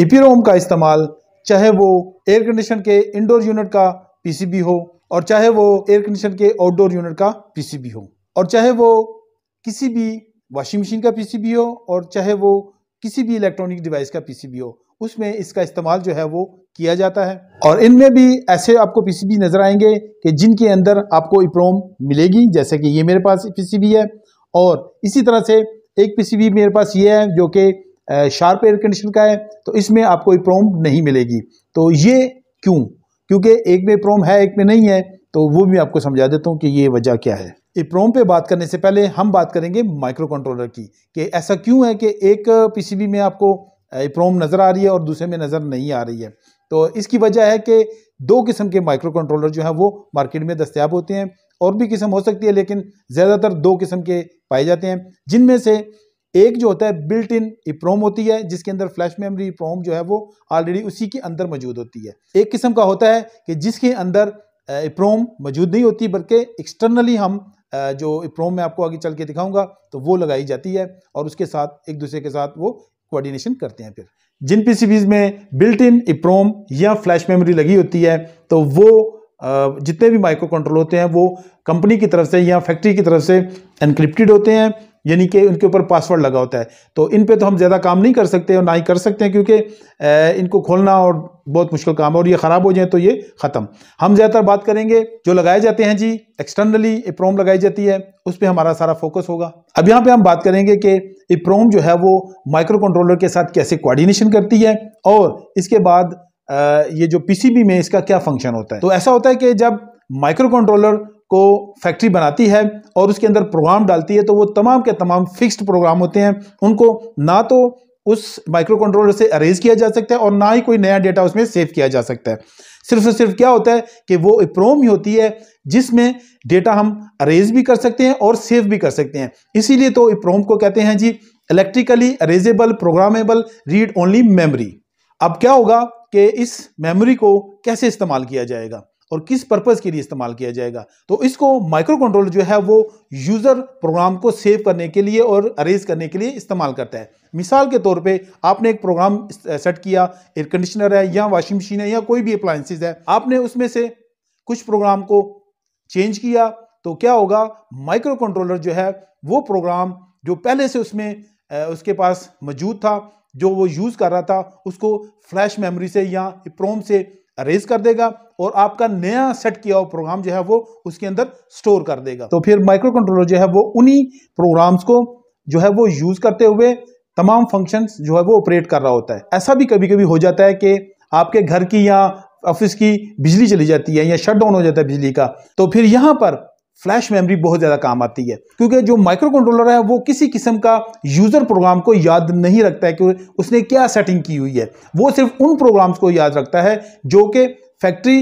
ईपीरोम का इस्तेमाल चाहे वो एयर कंडीशन के इंडोर यूनिट का पीसीबी हो और चाहे वो एयर कंडीशन के आउटडोर यूनिट का पीसीबी हो और चाहे वो किसी भी वॉशिंग मशीन का पीसीबी हो और चाहे वो किसी भी इलेक्ट्रॉनिक डिवाइस का पीसीबी हो उसमें इसका इस्तेमाल जो है वो किया जाता है और इनमें भी ऐसे आपको पीसीबी नज़र आएंगे कि जिनके अंदर आपको इप्रोम मिलेगी जैसे कि ये मेरे पास पीसीबी है और इसी तरह से एक पीसीबी मेरे पास ये है जो कि शार्प एयर कंडीशन का है तो इसमें आपको प्रोम नहीं मिलेगी तो ये क्यों क्योंकि एक में प्रोम है एक में नहीं है तो वो भी आपको समझा देता हूँ कि ये वजह क्या है इप्रोम पे बात करने से पहले हम बात करेंगे माइक्रो कंट्रोलर की कि ऐसा क्यों है कि एक पीसीबी में आपको इप्रोम नज़र आ रही है और दूसरे में नज़र नहीं आ रही है तो इसकी वजह है कि दो किस्म के माइक्रो कंट्रोलर जो हैं वो मार्केट में दस्तियाब होते हैं और भी किस्म हो सकती है लेकिन ज़्यादातर दो किस्म के पाए जाते हैं जिनमें से एक जो होता है बिल्ट इन इप्रोम होती है जिसके अंदर फ्लैश मेमोरी इप्रोम जो है वो ऑलरेडी उसी के अंदर मौजूद होती है एक किस्म का होता है कि जिसके अंदर इप्रोम मौजूद नहीं होती बल्कि एक्सटर्नली हम जो इप्रोम में आपको आगे चल के दिखाऊंगा तो वो लगाई जाती है और उसके साथ एक दूसरे के साथ वो कोऑर्डिनेशन करते हैं फिर जिन पीसीबीज में बिल्ट इन इप्रोम या फ्लैश मेमोरी लगी होती है तो वो जितने भी माइक्रो कंट्रोल होते हैं वो कंपनी की तरफ से या फैक्ट्री की तरफ से इनक्रिप्टिड होते हैं यानी कि उनके ऊपर पासवर्ड लगा होता है तो इन पे तो हम ज़्यादा काम नहीं कर सकते और ना ही कर सकते हैं क्योंकि इनको खोलना और बहुत मुश्किल काम है और ये ख़राब हो जाए तो ये ख़त्म हम ज़्यादातर बात करेंगे जो लगाए जाते हैं जी एक्सटर्नली इप्रोम लगाई जाती है उस पर हमारा सारा फोकस होगा अब यहाँ पर हम बात करेंगे कि इप्रोम जो है वो माइक्रो कंट्रोलर के साथ कैसे कोऑर्डिनेशन करती है और इसके बाद ये जो पी में इसका क्या फंक्शन होता है तो ऐसा होता है कि जब माइक्रो कंट्रोलर को फैक्ट्री बनाती है और उसके अंदर प्रोग्राम डालती है तो वो तमाम के तमाम फिक्स्ड प्रोग्राम होते हैं उनको ना तो उस माइक्रो कंट्रोलर से अरेज किया जा सकता है और ना ही कोई नया डेटा उसमें सेव किया जा सकता है सिर्फ और सिर्फ क्या होता है कि वो इप्रोम ही होती है जिसमें डेटा हम अरेज भी कर सकते हैं और सेव भी कर सकते हैं इसीलिए तो इप्रोम को कहते हैं जी electrically erasable programmable read only memory अब क्या होगा कि इस मेमोरी को कैसे इस्तेमाल किया जाएगा और किस पर्पज़ के लिए इस्तेमाल किया जाएगा तो इसको माइक्रो कंट्रोल जो है वो यूज़र प्रोग्राम को सेव करने के लिए और अरेज करने के लिए इस्तेमाल करता है मिसाल के तौर पे आपने एक प्रोग्राम सेट किया एयर कंडीशनर है या वॉशिंग मशीन है या कोई भी अप्लायंसेज है आपने उसमें से कुछ प्रोग्राम को चेंज किया तो क्या होगा माइक्रो कंट्रोलर जो है वो प्रोग्राम जो पहले से उसमें उसके पास मौजूद था जो वो यूज़ कर रहा था उसको फ्लैश मेमोरी से या प्रोम से अरेज कर देगा और आपका नया सेट किया हुआ प्रोग्राम जो है वो उसके अंदर स्टोर कर देगा तो फिर माइक्रो कंट्रोलर जो है वो उन्हीं प्रोग्राम्स को जो है वो यूज करते हुए तमाम फंक्शंस जो है वो ऑपरेट कर रहा होता है ऐसा भी कभी कभी हो जाता है कि आपके घर की या ऑफिस की बिजली चली जाती है या शट डाउन हो जाता है बिजली का तो फिर यहाँ पर फ्लैश मेमोरी बहुत ज़्यादा काम आती है क्योंकि जो माइक्रो कंट्रोलर है वो किसी किस्म का यूज़र प्रोग्राम को याद नहीं रखता है कि उसने क्या सेटिंग की हुई है वो सिर्फ उन प्रोग्राम्स को याद रखता है जो कि फैक्ट्री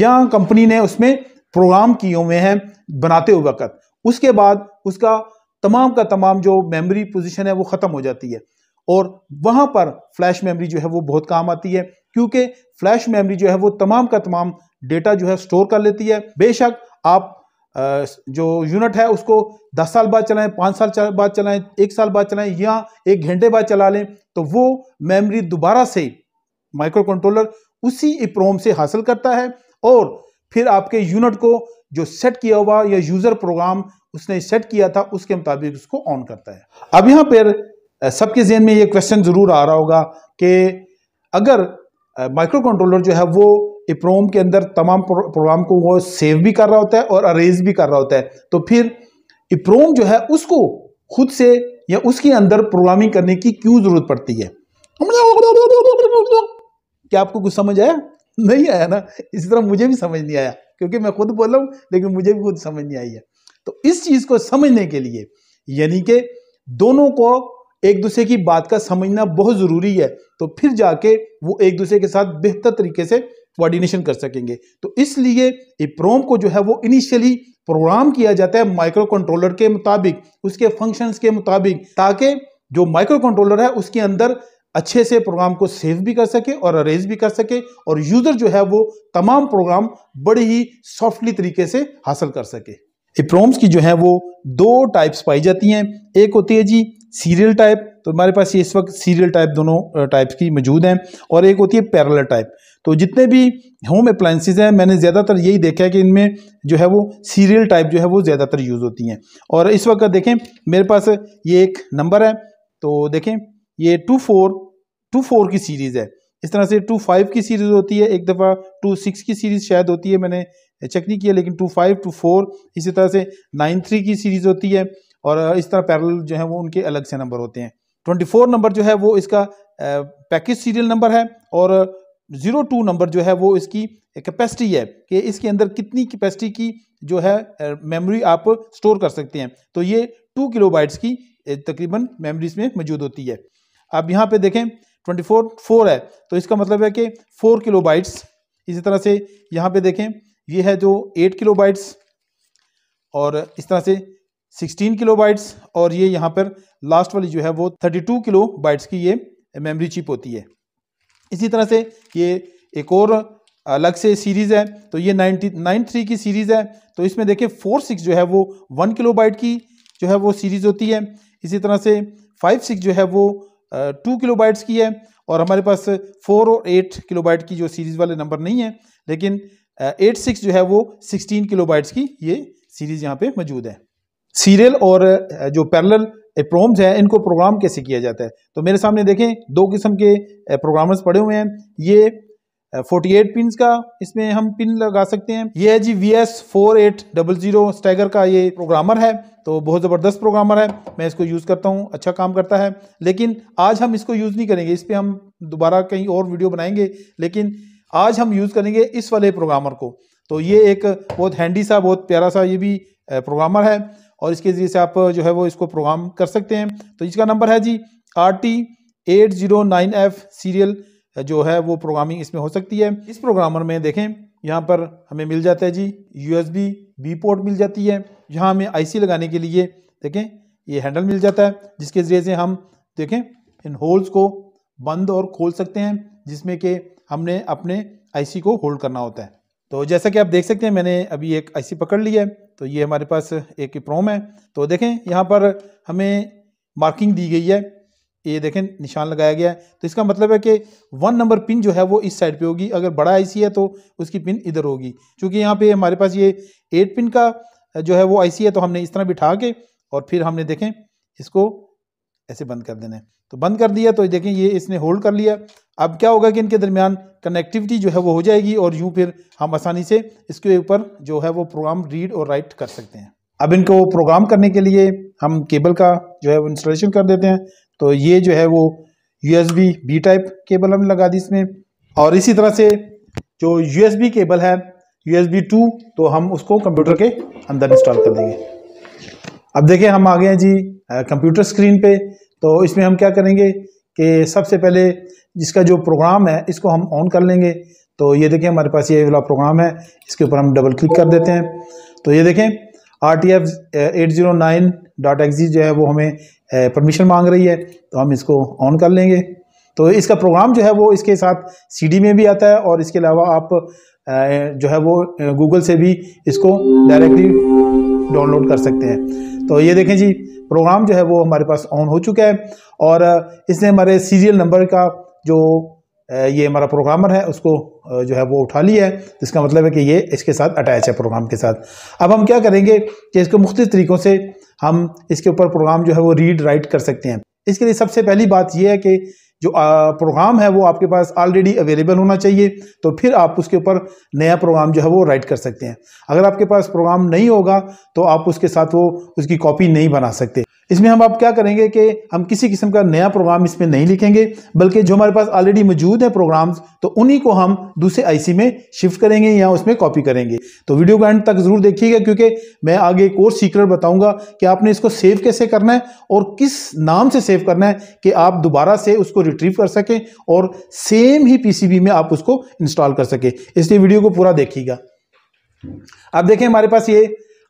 या कंपनी ने उसमें प्रोग्राम किए हुए हैं बनाते हुए वक्त उसके बाद उसका तमाम का तमाम जो मेमोरी पोजिशन है वो ख़त्म हो जाती है और वहाँ पर फ्लैश मेमरी जो है वो बहुत काम आती है क्योंकि फ्लैश मेमरी जो है वो तमाम का तमाम डेटा जो है स्टोर कर लेती है बेशक आप जो यूनिट है उसको दस साल बाद चलाएं पाँच साल बाद चलाएं एक साल बाद चलाएं या एक घंटे बाद चला लें तो वो मेमोरी दोबारा से माइक्रो कंट्रोलर उसी इप्रोम से हासिल करता है और फिर आपके यूनिट को जो सेट किया हुआ या यूज़र प्रोग्राम उसने सेट किया था उसके मुताबिक उसको ऑन करता है अब यहाँ पर सबके जहन में ये क्वेश्चन ज़रूर आ रहा होगा कि अगर माइक्रो कंट्रोलर जो है वो इप्रोम e के अंदर तमाम प्रोग्राम को वो सेव भी कर रहा होता है और अरेज भी कर रहा होता है तो फिर इप्रोम e जो है उसको खुद से या उसके अंदर प्रोग्रामिंग करने की क्यों ज़रूरत पड़ती है क्या आपको कुछ समझ आया नहीं आया ना इसी तरह मुझे भी समझ नहीं आया क्योंकि मैं खुद बोल रहा हूँ लेकिन मुझे भी खुद समझ नहीं आई है तो इस चीज़ को समझने के लिए यानी कि दोनों को एक दूसरे की बात का समझना बहुत ज़रूरी है तो फिर जाके वो एक दूसरे के साथ बेहतर तरीके से कोऑर्डिनेशन कर सकेंगे तो इसलिए इप्रोम को जो है वो इनिशियली प्रोग्राम किया जाता है माइक्रो कंट्रोलर के मुताबिक उसके फंक्शंस के मुताबिक ताकि जो माइक्रो कंट्रोलर है उसके अंदर अच्छे से प्रोग्राम को सेव भी कर सके और अरेज भी कर सके और यूज़र जो है वो तमाम प्रोग्राम बड़े ही सॉफ्टली तरीके से हासिल कर सके इप्रोम्स की जो है वो दो टाइप्स पाई जाती हैं एक होती है जी सीरियल टाइप तो हमारे पास ये इस वक्त सीरियल टाइप दोनों टाइप्स की मौजूद हैं और एक होती है पैरल टाइप तो जितने भी होम अप्लाइंसिस हैं मैंने ज़्यादातर यही देखा है कि इनमें जो है वो सीरियल टाइप जो है वो ज़्यादातर यूज़ होती हैं और इस वक्त देखें मेरे पास ये एक नंबर है तो देखें ये टू फोर टू फोर की सीरीज़ है इस तरह से टू फाइव की सीरीज़ होती है एक दफ़ा टू सिक्स की सीरीज़ शायद होती है मैंने चेक नहीं किया लेकिन टू फाइव टू फोर इसी तरह से नाइन थ्री की सीरीज़ होती है और इस तरह पैरल जो है वो उनके अलग से नंबर होते हैं ट्वेंटी फोर नंबर जो है वो इसका पैकेज सीरियल नंबर है और ज़ीरो टू नंबर जो है वो इसकी कैपेसिटी है कि इसके अंदर कितनी कैपेसिटी की जो है मेमोरी आप स्टोर कर सकते हैं तो ये टू किलो बाइट्स की तकरीबन मेमोरीज में मौजूद होती है अब यहाँ पे देखें ट्वेंटी फोर फोर है तो इसका मतलब है कि फोर किलो बाइट्स इसी तरह से यहाँ पे देखें ये है जो एट किलो बाइट्स और इस तरह से सिक्सटीन किलो बाइट्स और ये यहाँ पर लास्ट वाली जो है वो थर्टी टू किलो बाइट्स की ये मेमरी चिप होती है इसी तरह से ये एक और अलग से सीरीज़ है तो ये नाइनटी नाइन थ्री की सीरीज़ है तो इसमें देखिए फोर सिक्स जो है वो वन किलो बाइट की जो है वो सीरीज़ होती है इसी तरह से फाइव सिक्स जो है वो टू किलो बाइट्स की है और हमारे पास फोर और एट किलो बाइट की जो सीरीज़ वाले नंबर नहीं है लेकिन एट सिक्स जो है वो सिक्सटीन किलो बाइट्स की ये सीरीज़ यहाँ पर मौजूद है सीरियल और जो पैरेलल प्रोम्स हैं इनको प्रोग्राम कैसे किया जाता है तो मेरे सामने देखें दो किस्म के प्रोग्रामर्स पड़े हुए हैं ये 48 पिन का इसमें हम पिन लगा सकते हैं ये है G V S four eight double zero stagger का ये प्रोग्रामर है तो बहुत ज़बरदस्त प्रोग्रामर है मैं इसको यूज़ करता हूँ अच्छा काम करता है लेकिन आज हम इसको यूज़ नहीं करेंगे इस पर हम दोबारा कहीं और वीडियो बनाएंगे लेकिन आज हम यूज़ करेंगे इस वाले प्रोग्रामर को तो ये एक बहुत हैंडी सा बहुत प्यारा सा ये भी प्रोग्रामर है और इसके ज़रिए से आप जो है वो इसको प्रोग्राम कर सकते हैं तो इसका नंबर है G R T eight zero nine F serial जो है वो प्रोग्रामिंग इसमें हो सकती है इस प्रोग्रामर में देखें यहाँ पर हमें मिल जाता है जी U S B B port मिल जाती है यहाँ हमें आई सी लगाने के लिए देखें ये हैंडल मिल जाता है जिसके ज़रिए से हम देखें इन होल्स को बंद और खोल सकते हैं जिसमें कि हमने अपने आईसी को होल्ड करना होता है तो जैसा कि आप देख सकते हैं मैंने अभी एक आईसी पकड़ ली है तो ये हमारे पास एक प्रोम है तो देखें यहाँ पर हमें मार्किंग दी गई है ये देखें निशान लगाया गया है तो इसका मतलब है कि वन नंबर पिन जो है वो इस साइड पे होगी अगर बड़ा आईसी है तो उसकी पिन इधर होगी क्योंकि यहाँ पे हमारे पास ये एट पिन का जो है वो आईसी है तो हमने इस तरह बिठा के और फिर हमने देखें इसको ऐसे बंद कर देना है तो बंद कर दिया तो देखें ये इसने होल्ड कर लिया अब क्या होगा कि इनके दरमियान कनेक्टिविटी जो है वो हो जाएगी और यूँ फिर हम आसानी से इसके ऊपर जो है वो प्रोग्राम रीड और राइट कर सकते हैं अब इनको प्रोग्राम करने के लिए हम केबल का जो है वो इंस्टॉलेशन कर देते हैं तो ये जो है वो U S B B type cable हमने लगा दी इसमें और इसी तरह से जो यू एस बी केबल है यू एस बी टू तो हम उसको कंप्यूटर के अंदर इंस्टॉल कर देंगे अब देखें हम आ गए हैं जी कंप्यूटर स्क्रीन पे तो इसमें हम क्या करेंगे कि सबसे पहले जिसका जो प्रोग्राम है इसको हम ऑन कर लेंगे तो ये देखें हमारे पास ये वाला प्रोग्राम है इसके ऊपर हम डबल क्लिक कर देते हैं तो ये देखें R T F eight zero nine dot exe जो है वो हमें परमिशन मांग रही है तो हम इसको ऑन कर लेंगे तो इसका प्रोग्राम जो है वो इसके साथ सी में भी आता है और इसके अलावा आप जो है वो गूगल से भी इसको डायरेक्टली डाउनलोड कर सकते हैं तो ये देखें जी प्रोग्राम जो है वो हमारे पास ऑन हो चुका है और इसने हमारे सीरियल नंबर का जो ये हमारा प्रोग्रामर है उसको जो है वो उठा लिया है जिसका मतलब है कि ये इसके साथ अटैच है प्रोग्राम के साथ अब हम क्या करेंगे कि इसको मुख्तु तरीक़ों से हम इसके ऊपर प्रोग्राम जो है वो रीड राइट कर सकते हैं इसके लिए सबसे पहली बात यह है कि जो प्रोग्राम है वो आपके पास ऑलरेडी अवेलेबल होना चाहिए तो फिर आप उसके ऊपर नया प्रोग्राम जो है वो राइट कर सकते हैं अगर आपके पास प्रोग्राम नहीं होगा तो आप उसके साथ वो उसकी कॉपी नहीं बना सकते इसमें हम आप क्या करेंगे कि हम किसी किस्म का नया प्रोग्राम इसमें नहीं लिखेंगे बल्कि जो हमारे पास ऑलरेडी मौजूद है प्रोग्राम्स तो उन्हीं को हम दूसरे आईसी में शिफ्ट करेंगे या उसमें कॉपी करेंगे तो वीडियो को एंड तक ज़रूर देखिएगा क्योंकि मैं आगे एक और सीक्रेट बताऊंगा कि आपने इसको सेव कैसे करना है और किस नाम से सेव करना है कि आप दोबारा से उसको रिट्रीव कर सकें और सेम ही पीसीबी में आप उसको इंस्टॉल कर सकें इसलिए वीडियो को पूरा देखिएगा अब देखें हमारे पास ये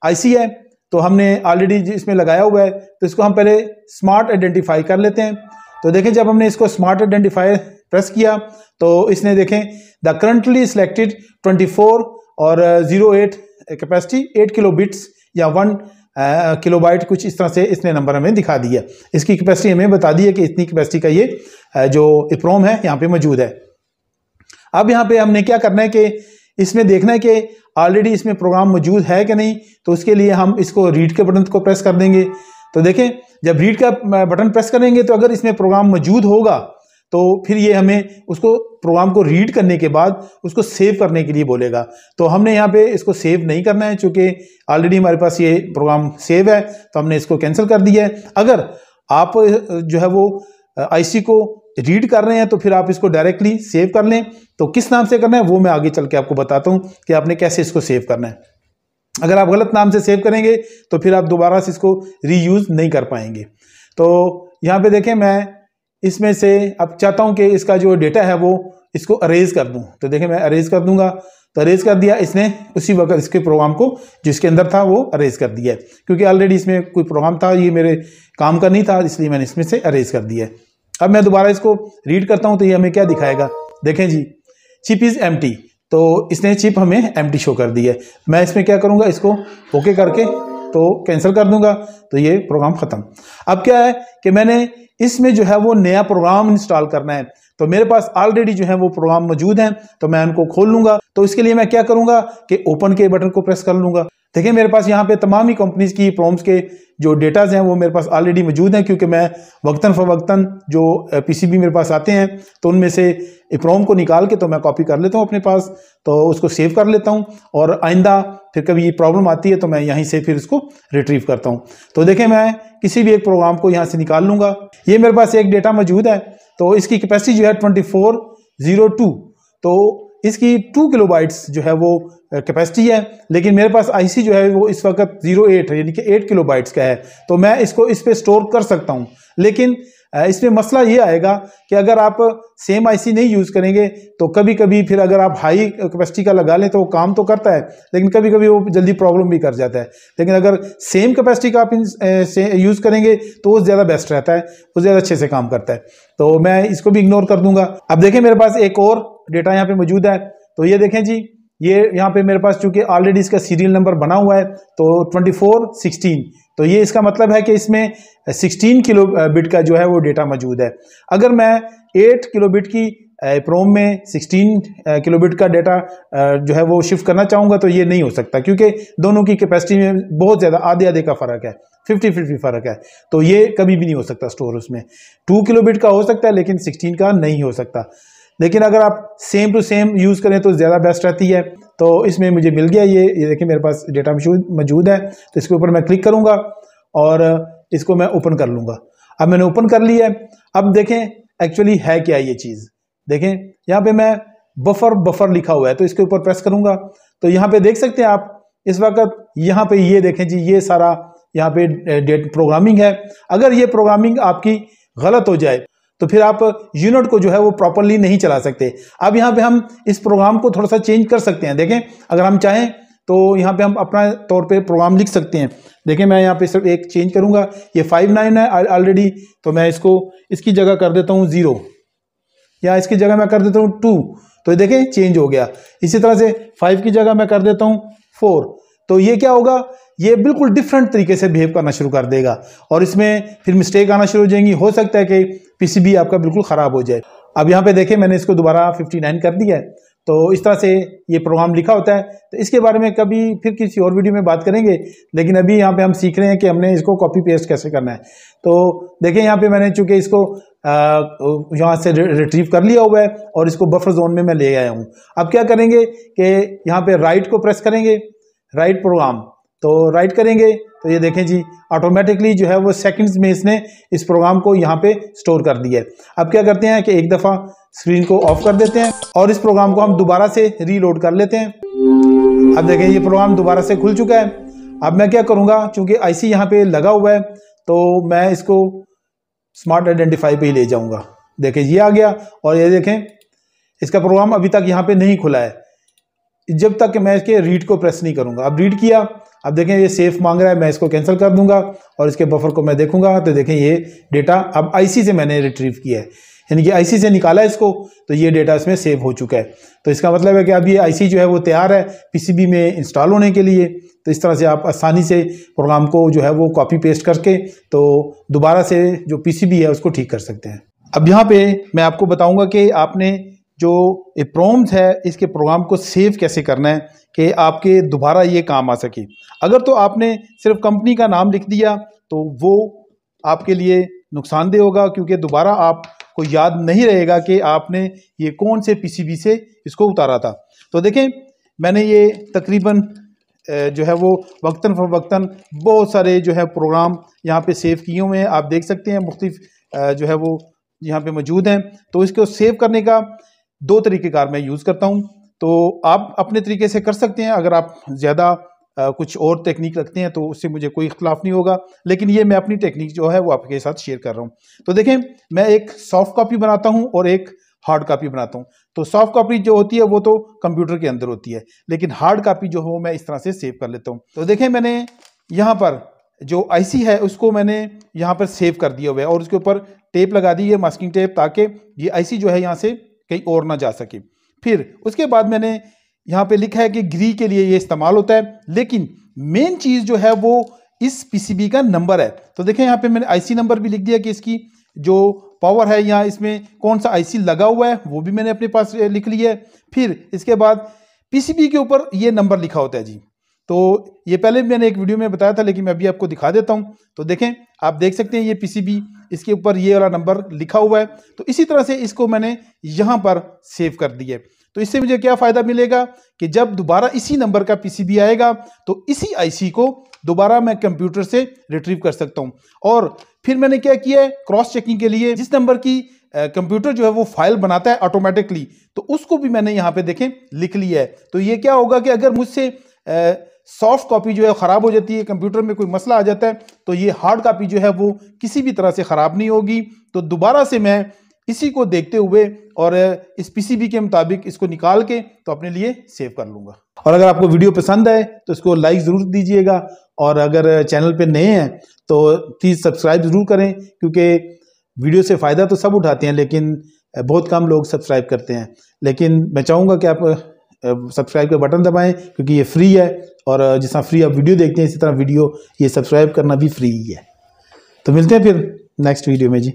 आईसी है तो हमने ऑलरेडी इसमें लगाया हुआ है तो इसको हम पहले स्मार्ट आइडेंटिफाई कर लेते हैं तो देखें जब हमने इसको स्मार्ट आइडेंटिफाई प्रेस किया तो इसने देखें द करंटली सिलेक्टेड ट्वेंटी और जीरो कैपेसिटी एट किलो या वन किलोबाइट कुछ इस तरह से इसने नंबर हमें दिखा दिया इसकी कैपेसिटी हमें बता दी है कि इतनी कैपेसिटी का ये जो इप्रोम है यहाँ पे मौजूद है अब यहाँ पे हमने क्या करना है कि इसमें देखना है कि ऑलरेडी इसमें प्रोग्राम मौजूद है कि नहीं तो उसके लिए हम इसको रीड के बटन को प्रेस कर देंगे तो देखें जब रीड का बटन प्रेस करेंगे तो अगर इसमें प्रोग्राम मौजूद होगा तो फिर ये हमें उसको प्रोग्राम को रीड करने के बाद उसको सेव करने के लिए बोलेगा तो हमने यहाँ पे इसको सेव नहीं करना है चूँकि ऑलरेडी हमारे पास ये प्रोग्राम सेव है तो हमने इसको कैंसिल कर दिया है अगर आप जो है वो आईसी को रीड कर रहे हैं तो फिर आप इसको डायरेक्टली सेव कर लें तो किस नाम से करना है वो मैं आगे चल के आपको बताता हूँ कि आपने कैसे इसको सेव करना है अगर आप गलत नाम से सेव करेंगे तो फिर आप दोबारा से इसको रीयूज़ नहीं कर पाएंगे तो यहाँ पे देखें मैं इसमें से अब चाहता हूँ कि इसका जो डेटा है वो इसको अरेज कर दूँ तो देखें मैं अरेज कर दूंगा तो अरेज कर दिया इसने उसी वक्त इसके प्रोग्राम को जिसके अंदर था वो अरेज कर दिया क्योंकि ऑलरेडी इसमें कोई प्रोग्राम था ये मेरे काम का नहीं था इसलिए मैंने इसमें से अरेज कर दिया अब मैं दोबारा इसको रीड करता हूँ तो ये हमें क्या दिखाएगा देखें जी चिप इज़ एम तो इसने चिप हमें एम शो कर दी है मैं इसमें क्या करूँगा इसको ओके करके तो कैंसिल कर दूंगा तो ये प्रोग्राम ख़त्म अब क्या है कि मैंने इसमें जो है वो नया प्रोग्राम इंस्टॉल करना है तो मेरे पास ऑलरेडी जो है वो प्रोग्राम मौजूद हैं तो मैं उनको खोल लूंगा तो इसके लिए मैं क्या करूंगा कि ओपन के बटन को प्रेस कर लूंगा देखिए मेरे पास यहाँ पे तमाम ही कंपनीज की प्रॉम्स के जो डेटाज हैं वो मेरे पास ऑलरेडी मौजूद हैं क्योंकि मैं वक्ता फवक्तन जो पीसीबी मेरे पास आते हैं तो उनमें से प्रॉम को निकाल के तो मैं कॉपी कर लेता हूँ अपने पास तो उसको सेव कर लेता हूँ और आइंदा फिर कभी ये प्रॉब्लम आती है तो मैं यहीं से फिर उसको रिट्रीव करता हूँ तो देखें मैं किसी भी एक प्रोग्राम को यहाँ से निकाल लूँगा ये मेरे पास एक डेटा मौजूद है तो इसकी कैपेसिटी जो है ट्वेंटी फोर जीरो टू तो इसकी टू किलो बाइट्स जो है वो कैपेसिटी है लेकिन मेरे पास आईसी जो है वो इस वक्त जीरो एट है यानी कि एट किलो बाइट्स का है तो मैं इसको इस पर स्टोर कर सकता हूँ लेकिन इसमें मसला ये आएगा कि अगर आप सेम आईसी नहीं यूज़ करेंगे तो कभी कभी फिर अगर आप हाई कैपेसिटी का लगा लें तो वो काम तो करता है लेकिन कभी कभी वो जल्दी प्रॉब्लम भी कर जाता है लेकिन अगर सेम कैपेसिटी का आप इन यूज़ करेंगे तो वो ज़्यादा बेस्ट रहता है वो ज़्यादा अच्छे से काम करता है तो मैं इसको भी इग्नोर कर दूँगा अब देखें मेरे पास एक और डेटा यहाँ पर मौजूद है तो ये देखें जी ये यहाँ पे मेरे पास चूंकि ऑलरेडी इसका सीरियल नंबर बना हुआ है तो 24 16 तो ये इसका मतलब है कि इसमें 16 किलो बिट का जो है वो डेटा मौजूद है अगर मैं 8 किलो बिट की प्रोम में 16 किलोबिट का डेटा जो है वो शिफ्ट करना चाहूँगा तो ये नहीं हो सकता क्योंकि दोनों की कैपेसिटी में बहुत ज़्यादा आधे आधे का फ़र्क है फिफ्टी फिफ्टी फ़र्क है तो ये कभी भी नहीं हो सकता स्टोर उसमें टू किलोबिट का हो सकता है लेकिन सिक्सटीन का नहीं हो सकता लेकिन अगर आप सेम टू सेम यूज़ करें तो ज़्यादा बेस्ट रहती है तो इसमें मुझे मिल गया ये ये देखिए मेरे पास डेटा मौजूद है तो इसके ऊपर मैं क्लिक करूँगा और इसको मैं ओपन कर लूँगा अब मैंने ओपन कर लिया है अब देखें एक्चुअली है क्या ये चीज़ देखें यहाँ पे मैं बफर बफर लिखा हुआ है तो इसके ऊपर प्रेस करूँगा तो यहाँ पे देख सकते हैं आप इस वक्त यहाँ पे ये देखें जी ये सारा यहाँ पे डेट प्रोग्रामिंग है अगर ये प्रोग्रामिंग आपकी गलत हो जाए तो फिर आप यूनिट को जो है वो प्रॉपरली नहीं चला सकते अब यहाँ पे हम इस प्रोग्राम को थोड़ा सा चेंज कर सकते हैं देखें अगर हम चाहें तो यहाँ पे हम अपना तौर पे प्रोग्राम लिख सकते हैं देखें मैं यहाँ पे सिर्फ एक चेंज करूँगा ये फाइव नाइन है ऑलरेडी तो मैं इसको इसकी जगह कर देता हूँ ज़ीरो या इसकी जगह मैं कर देता हूँ टू तो देखें चेंज हो गया इसी तरह से फाइव की जगह मैं कर देता हूँ फोर तो ये क्या होगा ये बिल्कुल डिफरेंट तरीके से बिहेव करना शुरू कर देगा और इसमें फिर मिस्टेक आना शुरू हो जाएंगी हो सकता है कि पीसीबी आपका बिल्कुल ख़राब हो जाए अब यहाँ पे देखें मैंने इसको दोबारा 59 कर दिया है तो इस तरह से ये प्रोग्राम लिखा होता है तो इसके बारे में कभी फिर किसी और वीडियो में बात करेंगे लेकिन अभी यहाँ पे हम सीख रहे हैं कि हमने इसको कॉपी पेस्ट कैसे करना है तो देखें यहाँ पे मैंने चूंकि इसको यहाँ से रिट्रीव कर लिया हुआ है और इसको बफर जोन में मैं ले आया हूँ अब क्या करेंगे कि यहाँ पर राइट को प्रेस करेंगे राइट प्रोग्राम तो राइट करेंगे तो ये देखें जी ऑटोमेटिकली जो है वो सेकंड्स में इसने इस प्रोग्राम को यहाँ पे स्टोर कर दिया है अब क्या करते हैं कि एक दफ़ा स्क्रीन को ऑफ कर देते हैं और इस प्रोग्राम को हम दोबारा से रीलोड कर लेते हैं अब देखें ये प्रोग्राम दोबारा से खुल चुका है अब मैं क्या करूँगा चूँकि आई सी यहाँ पर लगा हुआ है तो मैं इसको स्मार्ट आइडेंटिफाई पर ही ले जाऊँगा देखें ये आ गया और ये देखें इसका प्रोग्राम अभी तक यहाँ पर नहीं खुला है जब तक मैं इसके रीड को प्रेस नहीं करूँगा अब रीड किया अब देखें ये सेफ मांग रहा है मैं इसको कैंसिल कर दूंगा और इसके बफर को मैं देखूंगा तो देखें ये डेटा अब आईसी से मैंने रिट्रीव किया है यानी कि आईसी से निकाला इसको तो ये डेटा इसमें सेव हो चुका है तो इसका मतलब है कि अब ये आईसी जो है वो तैयार है पीसीबी में इंस्टॉल होने के लिए तो इस तरह से आप आसानी से प्रोग्राम को जो है वो कॉपी पेस्ट करके तो दोबारा से जो पीसीबी है उसको ठीक कर सकते हैं अब यहाँ पे मैं आपको बताऊंगा कि आपने जो प्रोम्स है इसके प्रोग्राम को सेव कैसे करना है कि आपके दोबारा ये काम आ सके अगर तो आपने सिर्फ कंपनी का नाम लिख दिया तो वो आपके लिए नुकसानदेह होगा क्योंकि दोबारा आपको याद नहीं रहेगा कि आपने ये कौन से पीसीबी से इसको उतारा था तो देखें मैंने ये तकरीबन जो है वो वक्ता फ़वक्ता बहुत सारे जो है प्रोग्राम यहाँ पे सेव किए हुए हैं आप देख सकते हैं मुख्तफ जो है वो यहाँ पे मौजूद हैं तो इसको सेव करने का दो तरीक़ेकार मैं यूज़ करता हूँ तो आप अपने तरीके से कर सकते हैं अगर आप ज़्यादा कुछ और टेक्निक रखते हैं तो उससे मुझे कोई इख्तलाफ नहीं होगा लेकिन ये मैं अपनी टेक्निक जो है वो आपके साथ शेयर कर रहा हूँ तो देखें मैं एक सॉफ्ट कॉपी बनाता हूँ और एक हार्ड कापी बनाता हूँ तो सॉफ्ट कापी जो होती है वो तो कंप्यूटर के अंदर होती है लेकिन हार्ड कापी जो हो मैं इस तरह से सेव कर लेता हूँ तो देखें मैंने यहाँ पर जो आईसी है उसको मैंने यहाँ पर सेव कर दिया हुआ है और उसके ऊपर टेप लगा दी है मास्किंग टेप ताकि ये आईसी जो है यहाँ से कहीं और ना जा सके फिर उसके बाद मैंने यहाँ पे लिखा है कि ग्री के लिए ये इस्तेमाल होता है लेकिन मेन चीज़ जो है वो इस पी का नंबर है तो देखें यहाँ पे मैंने आईसी नंबर भी लिख दिया कि इसकी जो पावर है यहाँ इसमें कौन सा आईसी लगा हुआ है वो भी मैंने अपने पास लिख लिया है फिर इसके बाद पी के ऊपर ये नंबर लिखा होता है जी तो ये पहले मैंने एक वीडियो में बताया था लेकिन मैं अभी आपको दिखा देता हूँ तो देखें आप देख सकते हैं ये पीसीबी इसके ऊपर ये वाला नंबर लिखा हुआ है तो इसी तरह से इसको मैंने यहाँ पर सेव कर दिया तो इससे मुझे क्या फ़ायदा मिलेगा कि जब दोबारा इसी नंबर का पी आएगा तो इसी आई को दोबारा मैं कंप्यूटर से रिट्रीव कर सकता हूँ और फिर मैंने क्या किया है क्रॉस चेकिंग के लिए जिस नंबर की कंप्यूटर जो है वो फाइल बनाता है ऑटोमेटिकली तो उसको भी मैंने यहाँ पे देखें लिख लिया है तो ये क्या होगा कि अगर मुझसे सॉफ्ट कॉपी जो है ख़राब हो जाती है कंप्यूटर में कोई मसला आ जाता है तो ये हार्ड कॉपी जो है वो किसी भी तरह से ख़राब नहीं होगी तो दोबारा से मैं इसी को देखते हुए और इस पीसीबी के मुताबिक इसको निकाल के तो अपने लिए सेव कर लूँगा और अगर आपको वीडियो पसंद आए तो इसको लाइक ज़रूर दीजिएगा और अगर चैनल पर नए हैं तो प्लीज़ सब्सक्राइब ज़रूर करें क्योंकि वीडियो से फ़ायदा तो सब उठाते हैं लेकिन बहुत कम लोग सब्सक्राइब करते हैं लेकिन मैं चाहूँगा कि आप सब्सक्राइब का बटन दबाएं क्योंकि ये फ्री है और जिस तरह फ्री आप वीडियो देखते हैं इसी तरह वीडियो ये सब्सक्राइब करना भी फ्री ही है तो मिलते हैं फिर नेक्स्ट वीडियो में जी